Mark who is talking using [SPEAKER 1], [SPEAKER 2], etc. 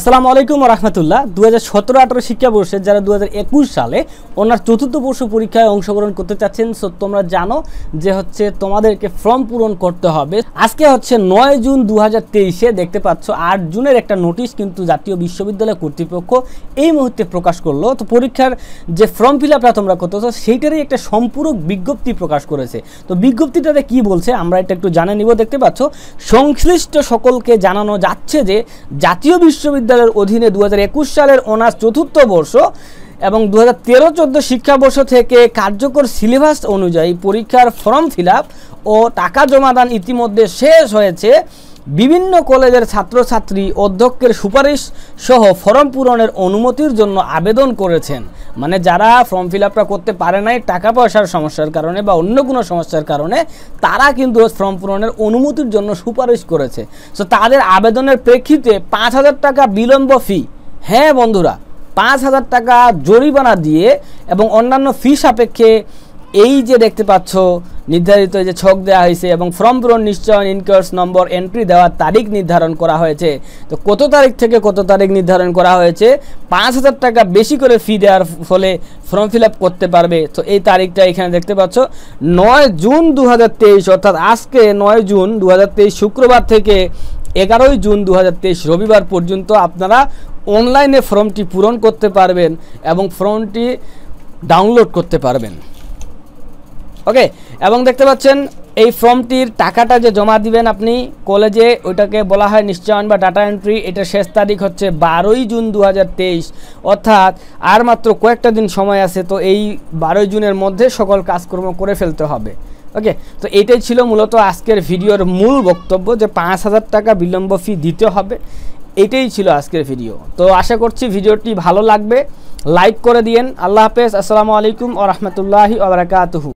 [SPEAKER 1] আসসালামু আলাইকুম রহমতুল্লাহ দু হাজার সতেরো আঠারো শিক্ষাবর্ষে যারা দু সালে ওনার চতুর্থ বর্ষ পরীক্ষায় অংশগ্রহণ করতে চাচ্ছেন সো তোমরা জানো যে হচ্ছে তোমাদেরকে ফর্ম পূরণ করতে হবে আজকে হচ্ছে নয় জুন দু হাজার দেখতে পাচ্ছ আট জুনের একটা নোটিশ কিন্তু জাতীয় বিশ্ববিদ্যালয় কর্তৃপক্ষ এই মুহূর্তে প্রকাশ করলো তো পরীক্ষার যে ফর্ম ফিল আপটা তোমরা করতেছো সেইটারই একটা সম্পূরক বিজ্ঞপ্তি প্রকাশ করেছে তো বিজ্ঞপ্তিটাতে কি বলছে আমরা এটা একটু জানে নিব দেখতে পাচ্ছ সংশ্লিষ্ট সকলকে জানানো যাচ্ছে যে জাতীয় বিশ্ববিদ্যালয় বিশ্ববিদ্যালয়ের অধীনে দু সালের অনার্স চতুর্থ বর্ষ এবং দু হাজার তেরো চোদ্দো শিক্ষাবর্ষ থেকে কার্যকর সিলেবাস অনুযায়ী পরীক্ষার ফর্ম ফিল ও টাকা জমাদান ইতিমধ্যে শেষ হয়েছে বিভিন্ন কলেজের ছাত্রছাত্রী অধ্যক্ষের সুপারিশ সহ ফর্ম পূরণের অনুমতির জন্য আবেদন করেছেন মানে যারা ফর্ম ফিল আপটা করতে পারে নাই টাকা পয়সার সমস্যার কারণে বা অন্য কোনো সমস্যার কারণে তারা কিন্তু ফর্ম পূরণের অনুমতির জন্য সুপারিশ করেছে সো তাদের আবেদনের প্রেক্ষিতে পাঁচ হাজার টাকা বিলম্ব ফি হ্যাঁ বন্ধুরা পাঁচ হাজার টাকা জরিমানা দিয়ে এবং অন্যান্য ফি সাপেক্ষে এই যে দেখতে পাচ্ছ নির্ধারিত যে ছক দেওয়া হয়েছে এবং ফর্ম পূরণ নিশ্চয় ইনকোয়ার্স নম্বর এন্ট্রি দেওয়ার তারিখ নির্ধারণ করা হয়েছে তো কত তারিখ থেকে কত তারিখ নির্ধারণ করা হয়েছে পাঁচ হাজার টাকা বেশি করে ফি দেওয়ার ফলে ফর্ম ফিল করতে পারবে তো এই তারিখটা এখানে দেখতে পাচ্ছ নয় জুন দু অর্থাৎ আজকে নয় জুন দু শুক্রবার থেকে এগারোই জুন দু রবিবার পর্যন্ত আপনারা অনলাইনে ফর্মটি পূরণ করতে পারবেন এবং ফর্মটি ডাউনলোড করতে পারবেন ওকে এবং দেখতে পাচ্ছেন এই ফর্মটির টাকাটা যে জমা দিবেন আপনি কলেজে ওইটাকে বলা হয় নিশ্চয়ন বা ডাটা এন্ট্রি এটা শেষ তারিখ হচ্ছে বারোই জুন দু অর্থাৎ আর মাত্র কয়েকটা দিন সময় আছে তো এই বারোই জুনের মধ্যে সকল কাজকর্ম করে ফেলতে হবে ওকে তো এটাই ছিল মূলত আজকের ভিডিওর মূল বক্তব্য যে পাঁচ হাজার টাকা বিলম্ব ফি দিতে হবে এটাই ছিল আজকের ভিডিও তো আশা করছি ভিডিওটি ভালো লাগবে লাইক করে দিয়েন আল্লাহ হাফেজ আসসালামু আলাইকুম ও রহমতুল্লাহি আবরাকাতহু